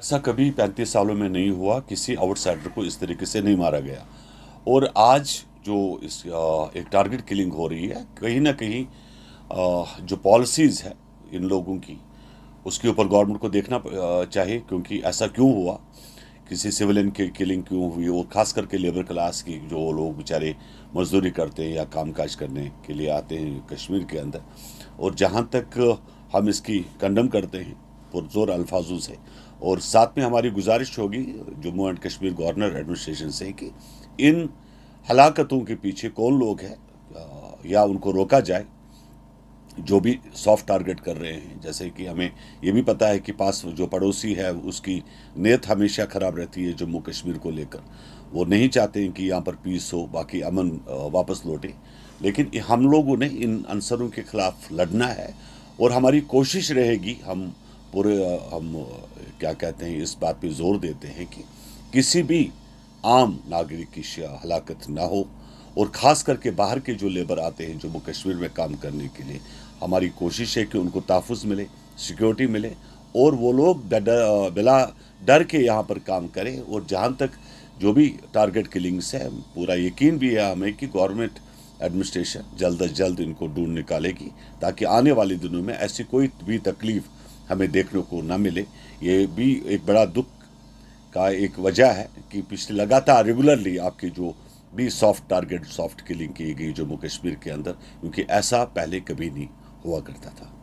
ऐसा कभी पैंतीस सालों में नहीं हुआ किसी आउटसाइडर को इस तरीके से नहीं मारा गया और आज जो इस एक टारगेट किलिंग हो रही है कहीं ना कहीं जो पॉलिसीज़ है इन लोगों की उसके ऊपर गवर्नमेंट को देखना चाहिए क्योंकि ऐसा क्यों हुआ किसी सिविलियन की किलिंग क्यों हुई और ख़ास करके लेबर क्लास की जो लोग बेचारे मजदूरी करते हैं या कामकाज करने के लिए आते हैं कश्मीर के अंदर और जहाँ तक हम इसकी कंडम करते हैं पुरजोर अल्फाजों से और साथ में हमारी गुजारिश होगी Jammu and Kashmir governor administration से कि इन हलाकतों के पीछे कौन लोग हैं या उनको रोका जाए जो भी सॉफ्ट टारगेट कर रहे हैं जैसे कि हमें ये भी पता है कि पास जो पड़ोसी है उसकी नीयत हमेशा ख़राब रहती है जम्मू कश्मीर को लेकर वो नहीं चाहते हैं कि यहाँ पर पीस हो बाकी अमन वापस लौटे लेकिन हम लोगों ने इन अंसरों के ख़िलाफ़ लड़ना है और हमारी कोशिश रहेगी हम पूरे हम क्या कहते हैं इस बात पे जोर देते हैं कि किसी भी आम नागरिक की हलाकत ना हो और ख़ास करके बाहर के जो लेबर आते हैं जम्मू कश्मीर में काम करने के लिए हमारी कोशिश है कि उनको तहफ़ मिले सिक्योरिटी मिले और वो लोग बिला डर के यहाँ पर काम करें और जहाँ तक जो भी टारगेट किलिंग्स है पूरा यकीन भी है हमें कि गवर्नमेंट एडमिनिस्ट्रेशन जल्द अज जल्द इनको ढूंढ निकालेगी ताकि आने वाले दिनों में ऐसी कोई भी तकलीफ़ हमें देखने को न मिले ये भी एक बड़ा दुख का एक वजह है कि पिछले लगातार रेगुलरली आपके जो भी सॉफ्ट टारगेट सॉफ्ट किलिंग की गई जम्मू कश्मीर के अंदर क्योंकि ऐसा पहले कभी नहीं हुआ करता था